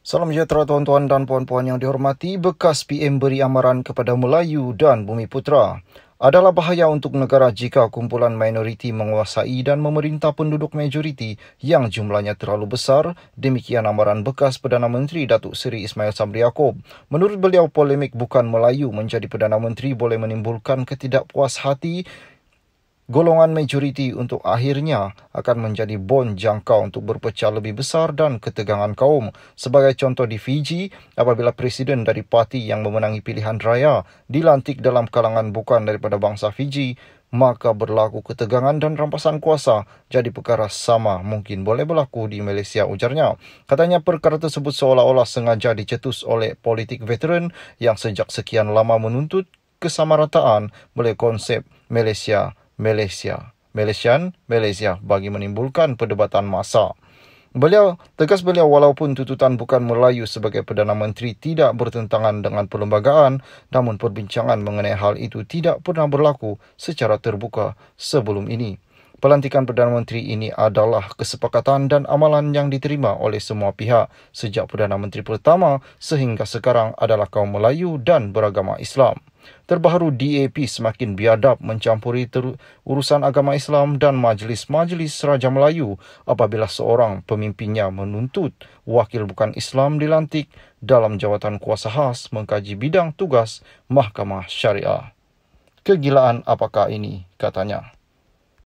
Salam sejahtera tuan-tuan dan puan-puan yang dihormati. Bekas PM beri amaran kepada Melayu dan Bumi Putra. Adalah bahaya untuk negara jika kumpulan minoriti menguasai dan memerintah penduduk majoriti yang jumlahnya terlalu besar. Demikian amaran bekas Perdana Menteri Datuk Seri Ismail Samri Yaakob. Menurut beliau, polemik bukan Melayu menjadi Perdana Menteri boleh menimbulkan ketidakpuas hati golongan majoriti untuk akhirnya akan menjadi bon jangka untuk berpecah lebih besar dan ketegangan kaum. Sebagai contoh di Fiji, apabila presiden dari parti yang memenangi pilihan raya dilantik dalam kalangan bukan daripada bangsa Fiji, maka berlaku ketegangan dan rampasan kuasa jadi perkara sama mungkin boleh berlaku di Malaysia ujarnya. Katanya perkara tersebut seolah-olah sengaja dicetus oleh politik veteran yang sejak sekian lama menuntut kesamarataan boleh konsep Malaysia Malaysia. Malaysian Malaysia bagi menimbulkan perdebatan masa. Beliau tegas beliau walaupun tuntutan bukan Melayu sebagai Perdana Menteri tidak bertentangan dengan perlembagaan namun perbincangan mengenai hal itu tidak pernah berlaku secara terbuka sebelum ini. Pelantikan Perdana Menteri ini adalah kesepakatan dan amalan yang diterima oleh semua pihak sejak Perdana Menteri pertama sehingga sekarang adalah kaum Melayu dan beragama Islam. Terbaru DAP semakin biadab mencampuri urusan agama Islam dan majlis-majlis Raja Melayu apabila seorang pemimpinnya menuntut wakil bukan Islam dilantik dalam jawatan kuasa khas mengkaji bidang tugas Mahkamah Syariah. Kegilaan apakah ini? katanya.